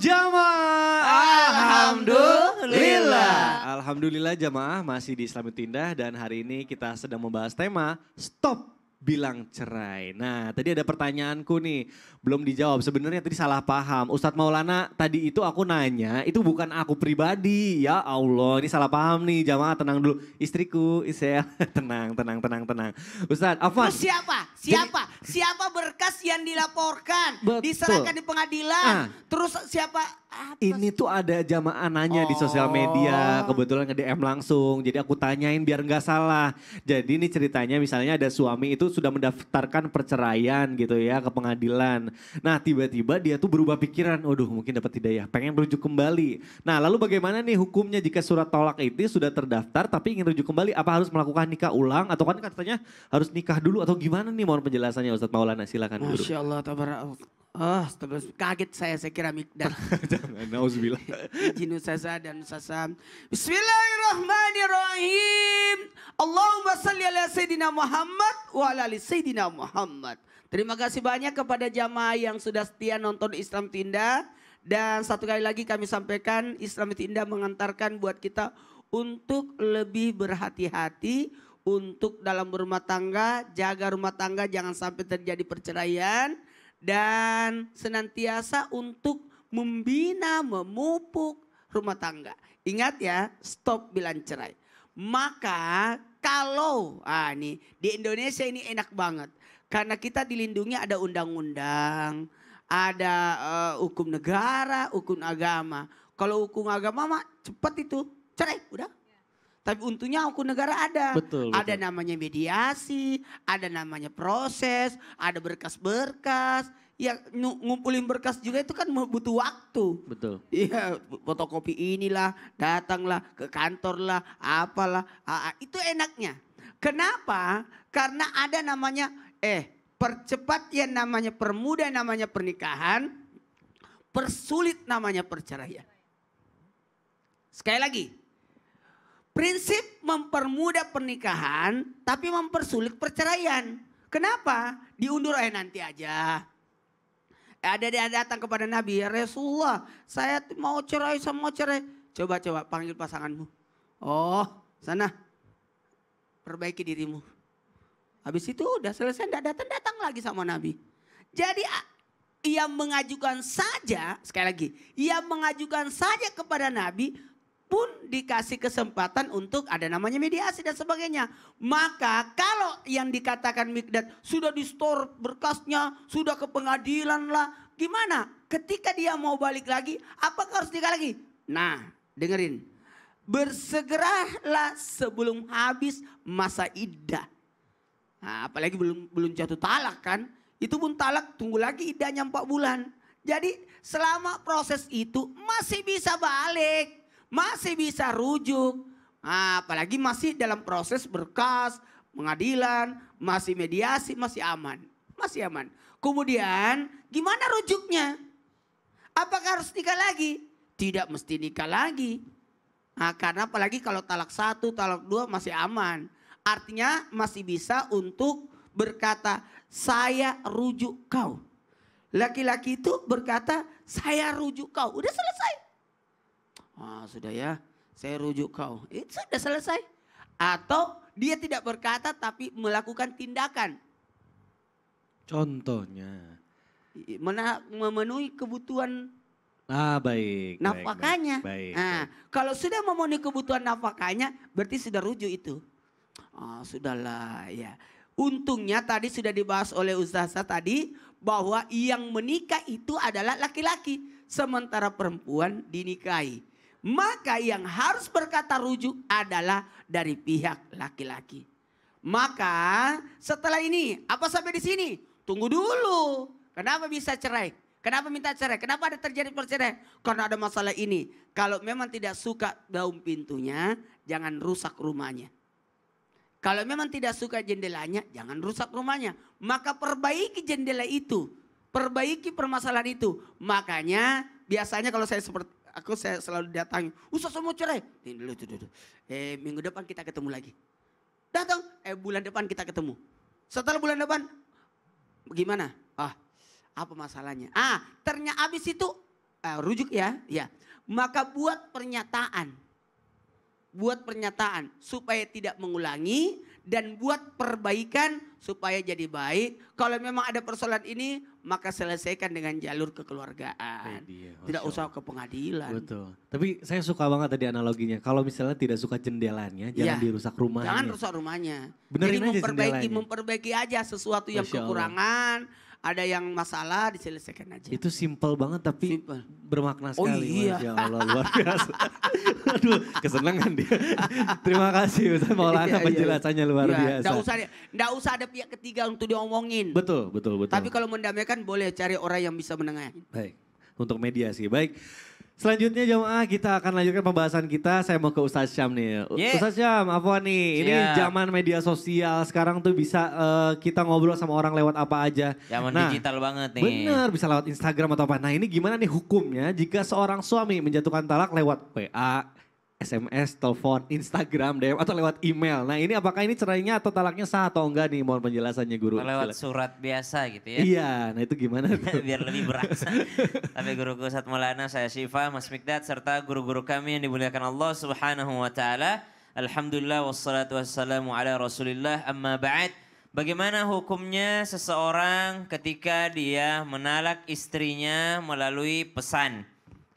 jamaah. Alhamdulillah. Alhamdulillah jamaah masih di Islamic Tindah dan hari ini kita sedang membahas tema Stop bilang cerai. Nah, tadi ada pertanyaanku nih, belum dijawab. Sebenarnya tadi salah paham. Ustadz Maulana tadi itu aku nanya, itu bukan aku pribadi. Ya Allah, ini salah paham nih. Jamaah tenang dulu. Istriku, Isel, tenang, tenang, tenang, tenang. Ustadz, apa? siapa? Siapa? Jadi, siapa berkas yang dilaporkan? Betul. Diserahkan di pengadilan. Ah. Terus siapa apa ini tuh ada jamaanannya oh. di sosial media oh. kebetulan ke DM langsung jadi aku tanyain biar nggak salah jadi ini ceritanya misalnya ada suami itu sudah mendaftarkan perceraian gitu ya ke pengadilan nah tiba-tiba dia tuh berubah pikiran waduh mungkin dapat tidak ya pengen rujuk kembali nah lalu bagaimana nih hukumnya jika surat tolak itu sudah terdaftar tapi ingin rujuk kembali apa harus melakukan nikah ulang atau kan katanya harus nikah dulu atau gimana nih mohon penjelasannya Ustadz Maulana silakan Masya Allah tabarak Oh, kaget saya, saya kira mikdar. Nauzubillah. Jinu sasa dan sasam. Bismillahirrahmanirrahim. Allahumma salli ala Sayyidina Muhammad wa ala ali Sayyidina Muhammad. Terima kasih banyak kepada jamaah yang sudah setia nonton Islam Tinda. Dan satu kali lagi kami sampaikan Islam Tinda mengantarkan buat kita untuk lebih berhati-hati untuk dalam rumah tangga, jaga rumah tangga jangan sampai terjadi perceraian dan senantiasa untuk membina, memupuk rumah tangga. Ingat ya, stop bilang cerai. Maka kalau ah nih di Indonesia ini enak banget karena kita dilindungi ada undang-undang, ada uh, hukum negara, hukum agama. Kalau hukum agama mah cepat itu cerai udah tapi untungnya hukum negara ada. Betul, ada namanya mediasi, ada namanya proses, ada berkas-berkas. Ya ngumpulin berkas juga itu kan butuh waktu. Betul. Iya fotokopi inilah, datanglah ke kantor lah, apalah. Ah, ah, itu enaknya. Kenapa? Karena ada namanya eh percepat yang namanya permuda namanya pernikahan, persulit namanya perceraian. Sekali lagi, Prinsip mempermudah pernikahan tapi mempersulit perceraian. Kenapa? Diundur aja nanti aja. Ada dia datang kepada Nabi, ya Rasulullah saya mau cerai, sama mau cerai. Coba-coba panggil pasanganmu. Oh sana perbaiki dirimu. Habis itu udah selesai, tidak datang, datang lagi sama Nabi. Jadi ia mengajukan saja, sekali lagi, ia mengajukan saja kepada Nabi pun dikasih kesempatan untuk ada namanya mediasi dan sebagainya. Maka kalau yang dikatakan Mikdad sudah di store berkasnya, sudah ke pengadilan lah. Gimana? Ketika dia mau balik lagi, apakah harus nikah lagi? Nah, dengerin. Bersegeralah sebelum habis masa iddah. Nah, apalagi belum belum jatuh talak kan. Itu pun talak tunggu lagi idahnya 4 bulan. Jadi selama proses itu masih bisa balik masih bisa rujuk. Nah, apalagi masih dalam proses berkas, pengadilan, masih mediasi, masih aman. Masih aman. Kemudian gimana rujuknya? Apakah harus nikah lagi? Tidak mesti nikah lagi. Nah, karena apalagi kalau talak satu, talak dua masih aman. Artinya masih bisa untuk berkata, saya rujuk kau. Laki-laki itu berkata, saya rujuk kau. Udah selesai. Ah sudah ya, saya rujuk kau. Itu sudah selesai. Atau dia tidak berkata tapi melakukan tindakan. Contohnya. Mena memenuhi kebutuhan Ah baik. Nafkahnya. Baik, baik, nah, baik. kalau sudah memenuhi kebutuhan nafkahnya, berarti sudah rujuk itu. Oh, sudahlah ya. Untungnya tadi sudah dibahas oleh Ustazah tadi bahwa yang menikah itu adalah laki-laki, sementara perempuan dinikahi maka yang harus berkata rujuk adalah dari pihak laki-laki. Maka setelah ini, apa sampai di sini? Tunggu dulu. Kenapa bisa cerai? Kenapa minta cerai? Kenapa ada terjadi perceraian? Karena ada masalah ini. Kalau memang tidak suka daun pintunya, jangan rusak rumahnya. Kalau memang tidak suka jendelanya, jangan rusak rumahnya. Maka perbaiki jendela itu. Perbaiki permasalahan itu. Makanya biasanya kalau saya seperti aku saya selalu datang, usah semua cerai. Ini dulu dulu, dulu. Eh minggu depan kita ketemu lagi. Datang, eh bulan depan kita ketemu. Setelah bulan depan, gimana? Ah, apa masalahnya? Ah, ternyata habis itu eh, rujuk ya, ya. Maka buat pernyataan. Buat pernyataan supaya tidak mengulangi dan buat perbaikan supaya jadi baik. Kalau memang ada persoalan ini, maka selesaikan dengan jalur kekeluargaan. tidak usah ke pengadilan. Betul. Tapi saya suka banget tadi analoginya. Kalau misalnya tidak suka jendelanya, iya. jangan ya, dirusak rumahnya. Jangan rusak rumahnya. Benerin jadi memperbaiki, memperbaiki aja sesuatu yang kekurangan ada yang masalah diselesaikan aja. Itu simpel banget tapi simple. bermakna oh sekali. Oh iya. Ya Allah luar biasa. Aduh kesenangan dia. Terima kasih Ustaz iya, Maulana iya, iya. penjelasannya iya. luar biasa. Nggak usah, nggak usah ada pihak ketiga untuk diomongin. Betul, betul, betul. Tapi kalau mendamaikan boleh cari orang yang bisa menengahin. Baik, untuk mediasi. Baik. Selanjutnya jamaah kita akan lanjutkan pembahasan kita. Saya mau ke Ustaz Syam nih. Yeah. Ustaz Syam, apa nih? Ini yeah. zaman media sosial sekarang tuh bisa uh, kita ngobrol sama orang lewat apa aja. Zaman nah, digital banget nih. Bener, bisa lewat Instagram atau apa. Nah ini gimana nih hukumnya jika seorang suami menjatuhkan talak lewat WA, SMS, telepon, Instagram, DM, atau lewat email. Nah ini apakah ini cerainya atau talaknya sah atau enggak nih? Mohon penjelasannya guru. Lewat surat biasa gitu ya. Iya, nah itu gimana tuh? Biar lebih berasa. Tapi guru-guru guruku saat Maulana, saya Syifa, Mas Mikdad, serta guru-guru kami yang dimuliakan Allah subhanahu wa ta'ala. Alhamdulillah wassalatu wassalamu ala rasulillah amma ba'd. Bagaimana hukumnya seseorang ketika dia menalak istrinya melalui pesan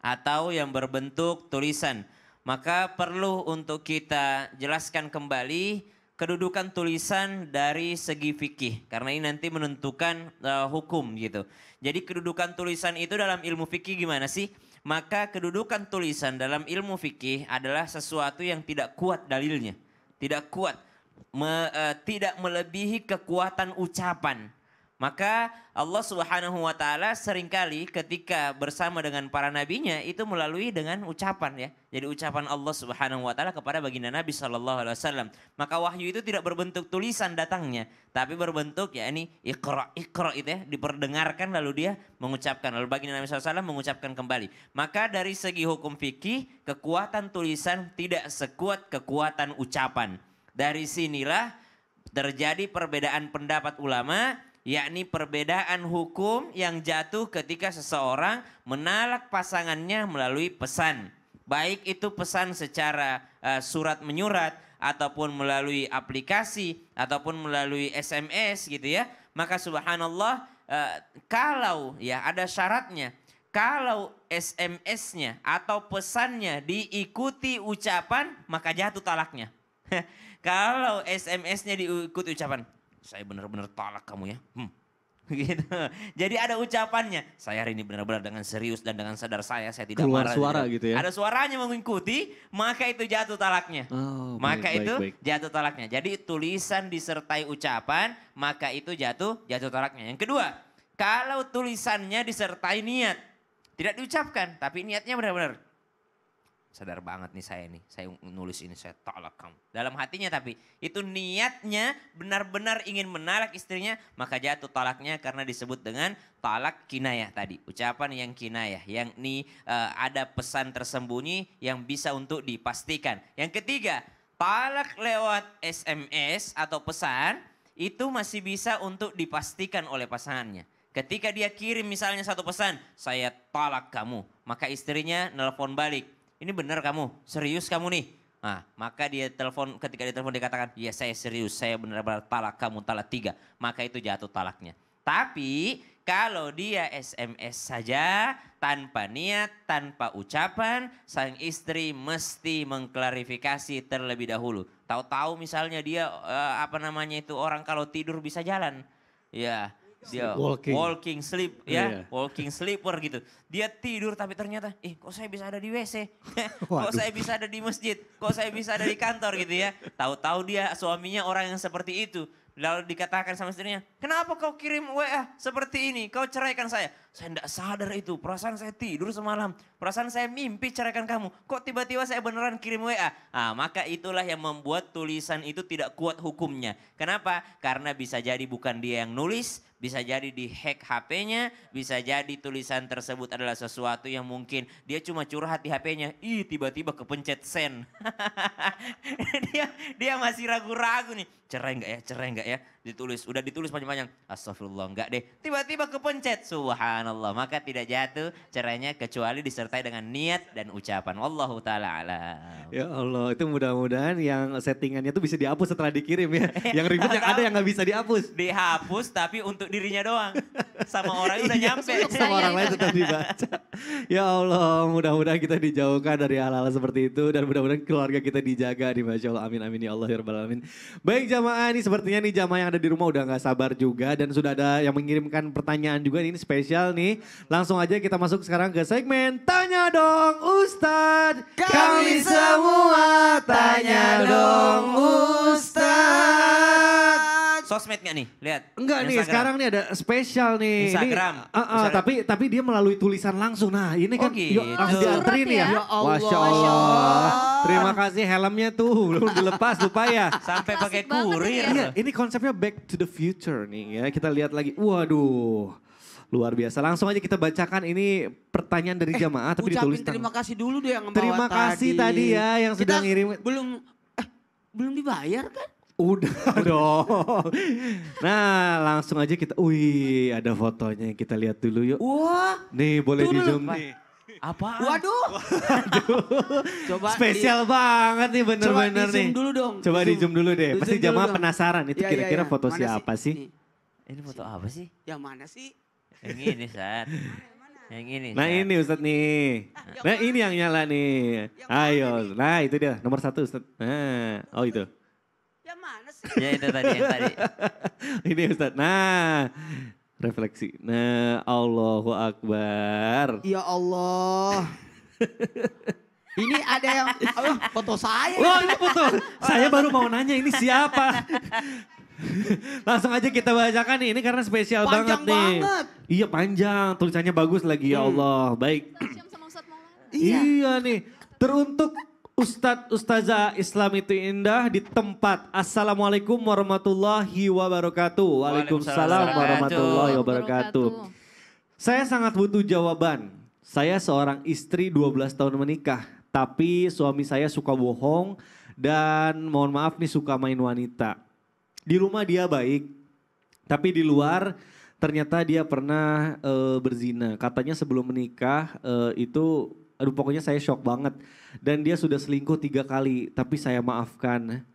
atau yang berbentuk tulisan? maka perlu untuk kita jelaskan kembali kedudukan tulisan dari segi fikih karena ini nanti menentukan uh, hukum gitu. Jadi kedudukan tulisan itu dalam ilmu fikih gimana sih? Maka kedudukan tulisan dalam ilmu fikih adalah sesuatu yang tidak kuat dalilnya, tidak kuat, me, uh, tidak melebihi kekuatan ucapan maka Allah Subhanahu wa taala seringkali ketika bersama dengan para nabinya itu melalui dengan ucapan ya. Jadi ucapan Allah Subhanahu wa taala kepada baginda Nabi sallallahu alaihi wasallam. Maka wahyu itu tidak berbentuk tulisan datangnya, tapi berbentuk ya ini iqra iqra itu ya diperdengarkan lalu dia mengucapkan lalu baginda Nabi sallallahu alaihi mengucapkan kembali. Maka dari segi hukum fikih kekuatan tulisan tidak sekuat kekuatan ucapan. Dari sinilah terjadi perbedaan pendapat ulama yakni perbedaan hukum yang jatuh ketika seseorang menalak pasangannya melalui pesan, baik itu pesan secara uh, surat menyurat ataupun melalui aplikasi ataupun melalui SMS gitu ya. Maka subhanallah uh, kalau ya ada syaratnya kalau SMS-nya atau pesannya diikuti ucapan maka jatuh talaknya. kalau SMS-nya diikuti ucapan saya benar-benar tolak kamu ya. Hmm. Gitu. Jadi ada ucapannya. Saya hari ini benar-benar dengan serius dan dengan sadar saya, saya tidak Keluar marah. suara gitu ya. Ada suaranya mengikuti, maka itu jatuh talaknya. Oh, maka baik, itu baik. jatuh talaknya. Jadi tulisan disertai ucapan, maka itu jatuh jatuh talaknya. Yang kedua, kalau tulisannya disertai niat, tidak diucapkan, tapi niatnya benar-benar sadar banget nih saya nih, saya nulis ini saya tolak kamu. Dalam hatinya tapi itu niatnya benar-benar ingin menarik istrinya, maka jatuh tolaknya karena disebut dengan tolak kinayah tadi. Ucapan yang kinayah, yang ini uh, eh, ada pesan tersembunyi yang bisa untuk dipastikan. Yang ketiga, tolak lewat SMS atau pesan itu masih bisa untuk dipastikan oleh pasangannya. Ketika dia kirim misalnya satu pesan, saya tolak kamu, maka istrinya nelpon balik ini benar kamu, serius kamu nih. Nah, maka dia telepon ketika dia telepon dikatakan, ya saya serius, saya benar-benar talak kamu talak tiga. Maka itu jatuh talaknya. Tapi kalau dia SMS saja tanpa niat, tanpa ucapan, sang istri mesti mengklarifikasi terlebih dahulu. Tahu-tahu misalnya dia eh, apa namanya itu orang kalau tidur bisa jalan. Ya, dia walking, walking sleep ya, yeah. walking sleeper gitu. Dia tidur tapi ternyata, eh kok saya bisa ada di WC? kok saya bisa ada di masjid? Kok saya bisa ada di kantor gitu ya? Tahu-tahu dia suaminya orang yang seperti itu. Lalu dikatakan sama istrinya, Kenapa kau kirim WA seperti ini? Kau ceraikan saya. Saya tidak sadar itu. Perasaan saya tidur semalam. Perasaan saya mimpi ceraikan kamu. Kok tiba-tiba saya beneran kirim WA? Ah, maka itulah yang membuat tulisan itu tidak kuat hukumnya. Kenapa? Karena bisa jadi bukan dia yang nulis. Bisa jadi di hack HP-nya. Bisa jadi tulisan tersebut adalah sesuatu yang mungkin dia cuma curhat di HP-nya. Ih, tiba-tiba kepencet send. dia, dia masih ragu-ragu nih. Cerai nggak ya? Cerai nggak ya? ditulis, udah ditulis panjang-panjang. Astagfirullah, enggak deh. Tiba-tiba kepencet, subhanallah. Maka tidak jatuh caranya kecuali disertai dengan niat dan ucapan. Wallahu ta'ala alam. Ya Allah, itu mudah-mudahan yang settingannya tuh bisa dihapus setelah dikirim ya. Yang ribet yang ada yang nggak bisa dihapus. Dihapus tapi untuk dirinya doang. Sama orang udah iya, nyampe. Sama orang lain tetap dibaca. Ya Allah, mudah-mudahan kita dijauhkan dari hal-hal seperti itu. Dan mudah-mudahan keluarga kita dijaga di Masya Allah. Amin, amin ya Allah, ya Rabbal Alamin. Baik jamaah, ini sepertinya nih jamaah yang ada di rumah udah nggak sabar juga dan sudah ada yang mengirimkan pertanyaan juga ini spesial nih. Langsung aja kita masuk sekarang ke segmen Tanya Dong Ustad. Kami semua tanya dong Ustad sosmed gak nih? Lihat. Enggak nih, sekarang nih ada spesial nih. Instagram. Ini, uh, ah, uh, ah, Instagram. tapi tapi dia melalui tulisan langsung. Nah, ini oh, kan oh, gitu. ah, yuk, langsung diantri nih ya. ya, ya Allah, Masya Allah. Terima kasih helmnya tuh belum dilepas lupa ya. Sampai pakai kurir. Ya. Ya, ini konsepnya back to the future nih ya. Kita lihat lagi. Waduh. Luar biasa. Langsung aja kita bacakan ini pertanyaan dari eh, jamaah eh, tapi ditulis. terima kasih dulu deh yang Terima tadi. kasih tadi ya yang sudah ngirim. Belum eh, belum dibayar kan? Udah dong. Nah langsung aja kita, wih ada fotonya yang kita lihat dulu yuk. Wah. Nih boleh di zoom nih. Apa? Waduh. Waduh. Coba Spesial di, banget nih bener-bener nih. Coba di zoom dulu dong. Coba di zoom, dulu deh. Pasti jamaah penasaran itu iya, iya, kira-kira ya, ya, ya. foto mana siapa sih? sih? Eh, ini foto apa sih? Yang mana sih? Yang ini, Sat. Yang ini. Nah saat. ini Ustadz nih. Ah, nah ini yang nyala nih. Ayo. Nah itu dia nomor satu Ustadz. Nah. Oh itu ya itu tadi yang tadi. Ini Ustaz. Nah, refleksi. Nah, Allahu Akbar. Ya Allah. ini ada yang oh, foto saya. Wah, oh, ini foto. saya baru mau nanya ini siapa. Langsung aja kita bacakan nih. Ini karena spesial panjang banget, nih. Banget. Iya, panjang. Tulisannya bagus lagi ya hmm. ya Allah. Baik. Iya. iya nih. Teruntuk Ustadz Ustazah Islam itu indah di tempat. Assalamualaikum warahmatullahi wabarakatuh. Waalaikumsalam warahmatullahi wabarakatuh. Saya sangat butuh jawaban. Saya seorang istri 12 tahun menikah, tapi suami saya suka bohong dan mohon maaf nih suka main wanita. Di rumah dia baik, tapi di luar ternyata dia pernah e, berzina. Katanya sebelum menikah e, itu Aduh pokoknya saya shock banget. Dan dia sudah selingkuh tiga kali, tapi saya maafkan.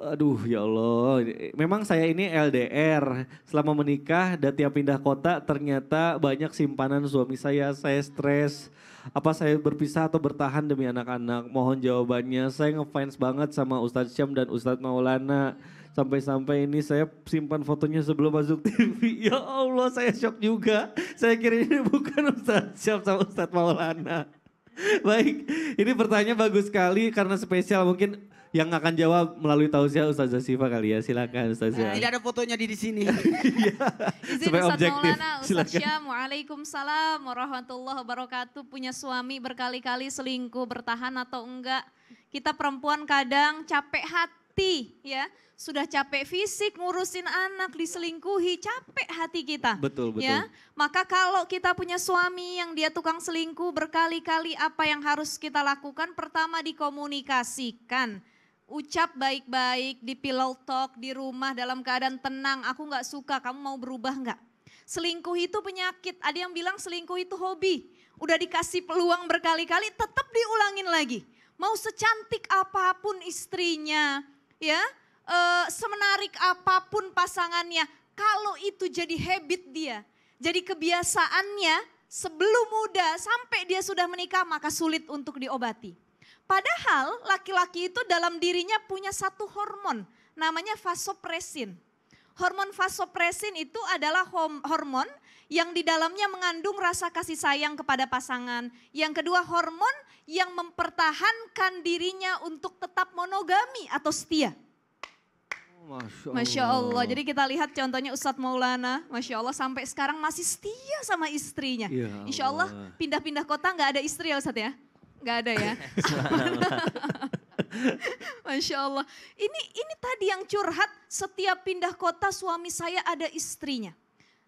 Aduh ya Allah, memang saya ini LDR. Selama menikah dan tiap pindah kota ternyata banyak simpanan suami saya, saya stres. Apa saya berpisah atau bertahan demi anak-anak? Mohon jawabannya, saya ngefans banget sama Ustadz Syam dan Ustadz Maulana. Sampai-sampai ini saya simpan fotonya sebelum masuk TV. Ya Allah saya shock juga. Saya kira ini bukan Ustadz Syam sama Ustadz Maulana. Baik, ini pertanyaan bagus sekali karena spesial mungkin yang akan jawab melalui tausiah Ustazah Siva kali ya. Silakan Ustazah. Tidak nah, ada fotonya di, di sini. Iya. Ustaz objektif. Maulana, Ustaz Waalaikumsalam warahmatullahi wabarakatuh. Punya suami berkali-kali selingkuh, bertahan atau enggak. Kita perempuan kadang capek hati hati ya. Sudah capek fisik ngurusin anak, diselingkuhi, capek hati kita. Betul, ya. betul. Ya? Maka kalau kita punya suami yang dia tukang selingkuh berkali-kali apa yang harus kita lakukan? Pertama dikomunikasikan ucap baik-baik di pillow talk di rumah dalam keadaan tenang. Aku nggak suka, kamu mau berubah nggak? Selingkuh itu penyakit. Ada yang bilang selingkuh itu hobi. Udah dikasih peluang berkali-kali, tetap diulangin lagi. Mau secantik apapun istrinya, ya e, semenarik apapun pasangannya, kalau itu jadi habit dia, jadi kebiasaannya sebelum muda sampai dia sudah menikah maka sulit untuk diobati. Padahal laki-laki itu dalam dirinya punya satu hormon namanya vasopresin. Hormon vasopresin itu adalah hormon yang di dalamnya mengandung rasa kasih sayang kepada pasangan. Yang kedua hormon yang mempertahankan dirinya untuk tetap monogami atau setia. Oh, Masya Allah. Masya Allah. Jadi kita lihat contohnya Ustadz Maulana, Masya Allah sampai sekarang masih setia sama istrinya. Ya Allah. Insya Allah pindah-pindah kota nggak ada istri ya Ustadz ya? Nggak ada ya? Masya Allah. Ini ini tadi yang curhat setiap pindah kota suami saya ada istrinya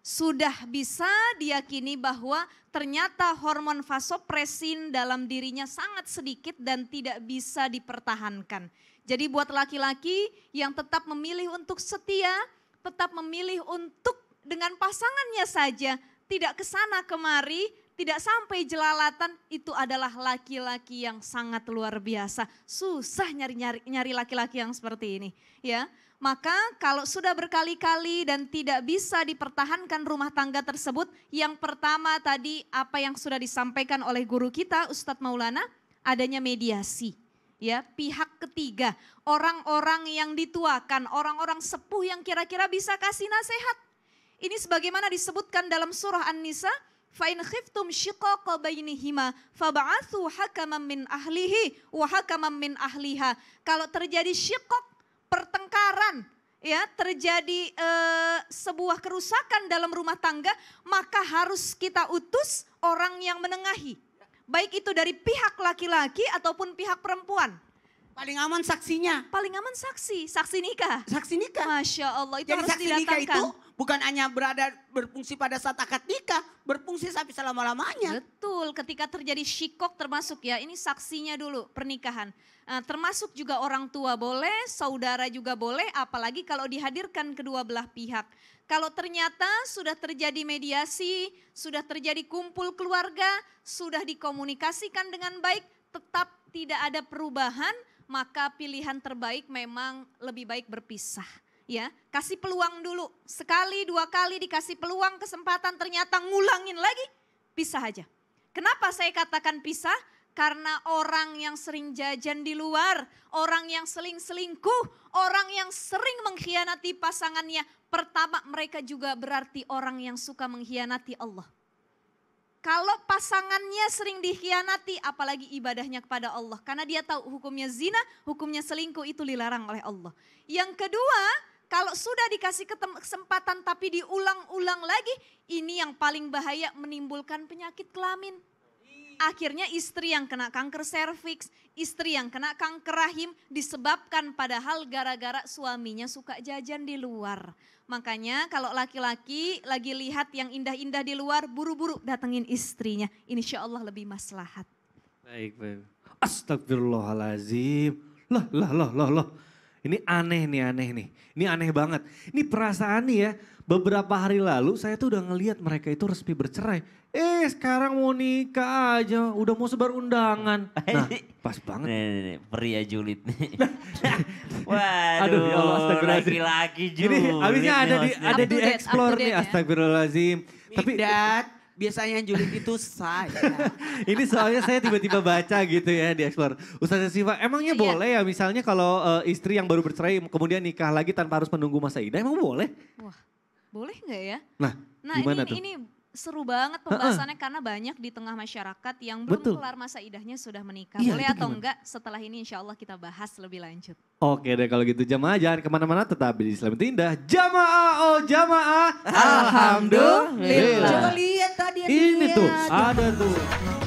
sudah bisa diyakini bahwa ternyata hormon vasopresin dalam dirinya sangat sedikit dan tidak bisa dipertahankan. Jadi buat laki-laki yang tetap memilih untuk setia, tetap memilih untuk dengan pasangannya saja, tidak ke sana kemari, tidak sampai jelalatan, itu adalah laki-laki yang sangat luar biasa. Susah nyari-nyari nyari laki-laki yang seperti ini, ya. Maka kalau sudah berkali-kali dan tidak bisa dipertahankan rumah tangga tersebut, yang pertama tadi apa yang sudah disampaikan oleh guru kita Ustadz Maulana, adanya mediasi. Ya, pihak ketiga, orang-orang yang dituakan, orang-orang sepuh yang kira-kira bisa kasih nasihat. Ini sebagaimana disebutkan dalam surah An-Nisa, فَإِنْ خِفْتُمْ hima بَيْنِهِمَا فَبَعَثُوا حَكَمًا مِنْ أَهْلِهِ وَحَكَمًا min ahliha. Kalau terjadi syikok pertengkaran, ya terjadi e, sebuah kerusakan dalam rumah tangga, maka harus kita utus orang yang menengahi. Baik itu dari pihak laki-laki ataupun pihak perempuan. Paling aman saksinya. Paling aman saksi, saksi nikah. Saksi nikah. Masya Allah, itu Jadi harus saksi nikah itu bukan hanya berada berfungsi pada saat akad nikah, berfungsi sampai selama-lamanya. Betul, ketika terjadi shikok termasuk ya, ini saksinya dulu pernikahan. Eh, termasuk juga orang tua boleh, saudara juga boleh, apalagi kalau dihadirkan kedua belah pihak. Kalau ternyata sudah terjadi mediasi, sudah terjadi kumpul keluarga, sudah dikomunikasikan dengan baik, tetap tidak ada perubahan, maka pilihan terbaik memang lebih baik berpisah. Ya, kasih peluang dulu. Sekali, dua kali dikasih peluang, kesempatan ternyata ngulangin lagi, pisah aja. Kenapa saya katakan pisah? Karena orang yang sering jajan di luar, orang yang seling selingkuh, orang yang sering mengkhianati pasangannya, pertama mereka juga berarti orang yang suka mengkhianati Allah. Kalau pasangannya sering dikhianati, apalagi ibadahnya kepada Allah. Karena dia tahu hukumnya zina, hukumnya selingkuh itu dilarang oleh Allah. Yang kedua, kalau sudah dikasih kesempatan tapi diulang-ulang lagi, ini yang paling bahaya menimbulkan penyakit kelamin. Akhirnya istri yang kena kanker serviks, istri yang kena kanker rahim disebabkan padahal gara-gara suaminya suka jajan di luar. Makanya kalau laki-laki lagi lihat yang indah-indah di luar, buru-buru datengin istrinya. Insya Allah lebih maslahat. Baik, baik. Astagfirullahalazim. Lah, lah, lah, lah, lah. Ini aneh nih, aneh nih. Ini aneh banget. Ini perasaan nih ya, beberapa hari lalu saya tuh udah ngeliat mereka itu resmi bercerai. Eh sekarang mau nikah aja, udah mau sebar undangan. Nah pas banget. Nih, nih, nih pria julid nih. Nah, Waduh, Aduh, ya lagi lagi julid. Ini abisnya ada di, ada di explore nih, ya. astagfirullahaladzim. Tapi, Biasanya yang julid itu saya. ini soalnya saya tiba-tiba baca gitu ya di Explore. Ustazah Siva, emangnya iya. boleh ya misalnya kalau uh, istri yang baru bercerai kemudian nikah lagi tanpa harus menunggu masa idah, emang boleh? Wah, boleh nggak ya? Nah, nah gimana ini, tuh? ini seru banget pembahasannya uh -uh. karena banyak di tengah masyarakat yang belum Betul. kelar masa idahnya sudah menikah. Iya, Boleh atau gimana? enggak setelah ini insya Allah kita bahas lebih lanjut. Oke deh kalau gitu jamaah jangan kemana-mana tetap di Islam Indah. Jamaah oh jamaah. Alhamdulillah. Alhamdulillah. Iya. Coba lihat tadi. Ini tuh ada tuh.